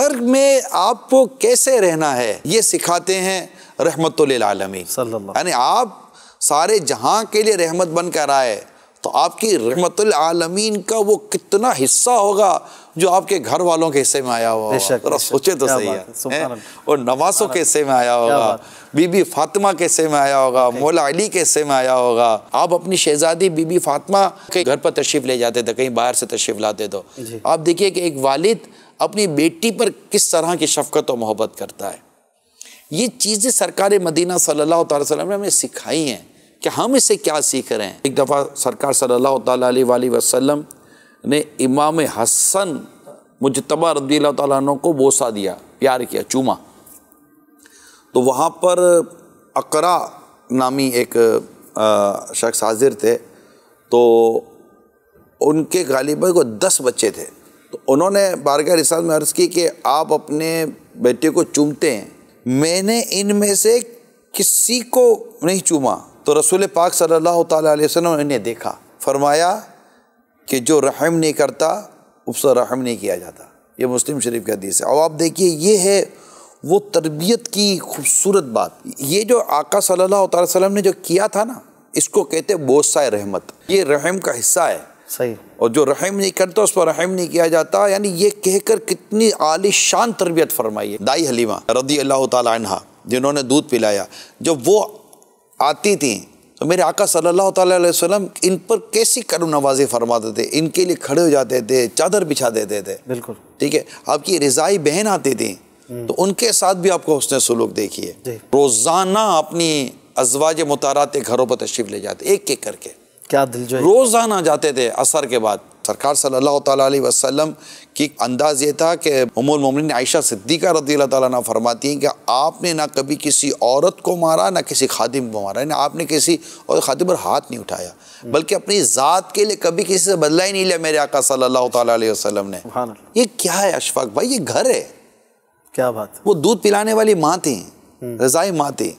घर में आपको कैसे रहना है ये सिखाते हैं रहमत आलमी यानी आप सारे जहां के लिए रहमत कर आए तो आपकी रहमत आलमीन का वो कितना हिस्सा होगा जो आपके घर वालों के हिस्से में आया हुआ होगा सोचे तो सही है, है? और नवासों के हिस्से में आया होगा तो बीबी फातिमा के हिस्से में आया होगा मौला अली के हिस्से में आया होगा आप अपनी शहजादी बीबी फातिमा के घर पर तशरीफ ले जाते थे कहीं बाहर से तशरीफ लाते तो आप देखिए कि एक वालिद अपनी बेटी पर किस तरह की शफकत और मोहब्बत करता है ये चीज़ें सरकार मदीना सल्लल्लाहु अलैहि वसल्लम ने हमें सिखाई हैं कि हम इसे क्या सीख रहे हैं एक दफ़ा सरकार सल्लल्लाहु अलैहि वसल्लम ने इमाम हसन मुजतबा रदील तु को बोसा दिया प्यार किया चूमा तो वहाँ पर अकरा नामी एक शख्स हाजिर थे तो उनके गालिबा को दस बच्चे थे उन्होंने बारगाह रिसाल में अर्ज़ की कि आप अपने बेटे को चूमते हैं मैंने इनमें से किसी को नहीं चूमा तो रसूल पाक सल्लल्लाहु अलैहि वसल्लम ने देखा फरमाया कि जो रहम नहीं करता उससे रहम नहीं किया जाता ये मुस्लिम शरीफ की हदीस है और आप देखिए ये है वो तरबियत की खूबसूरत बात ये जो आका सल्लल्लाहु अलैहि वसल्लम ने जो किया था ना इसको कहते बोसा रहमत ये रहम का हिस्सा है सही और जो रहम नहीं करता उस पर रहम नहीं किया जाता यानी ये कहकर कितनी आलिशान तरबियत फरमाई है दाई हलीमा रदी अल्लाह तहा जिन्होंने दूध पिलाया जब वो आती थी तो मेरे आका सल्लल्लाहु अलैहि वसल्लम इन पर कैसी करुण नवाजी फरमाते थे इनके लिए खड़े हो जाते थे चादर बिछा देते थे बिल्कुल ठीक है आपकी रज़ाई बहन आती थी हम्म। तो उनके साथ भी आपको उसने सलूक देखिए रोज़ाना अपनी अजवाज मुतारा घरों पर तशरीफ ले जाते एक एक करके क्या दिल जो रोज़ाना जाते थे असर के बाद सरकार सल्लल्लाहु अलैहि वसल्लम की अंदाज़ ये था कि उमुल मोमिन आयशा सिद्दीक़ा रदी अल्लाह ना फरमाती हैं कि आपने ना कभी किसी औरत को मारा ना किसी खादिम को मारा ना आपने किसी और खादिम पर हाथ नहीं उठाया बल्कि अपनी ज़ात के लिए कभी किसी से बदला ही नहीं लिया मेरे आका सल्लल्लाहु अलैहि वसल्लम ने ये क्या है अशफाक भाई ये घर है क्या बात वो दूध पिलाने वाली माँ थी हम्म। रज़ाई माँ थी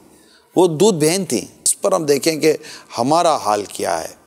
वो दूध बहन थी इस पर हम देखें कि हमारा हाल क्या है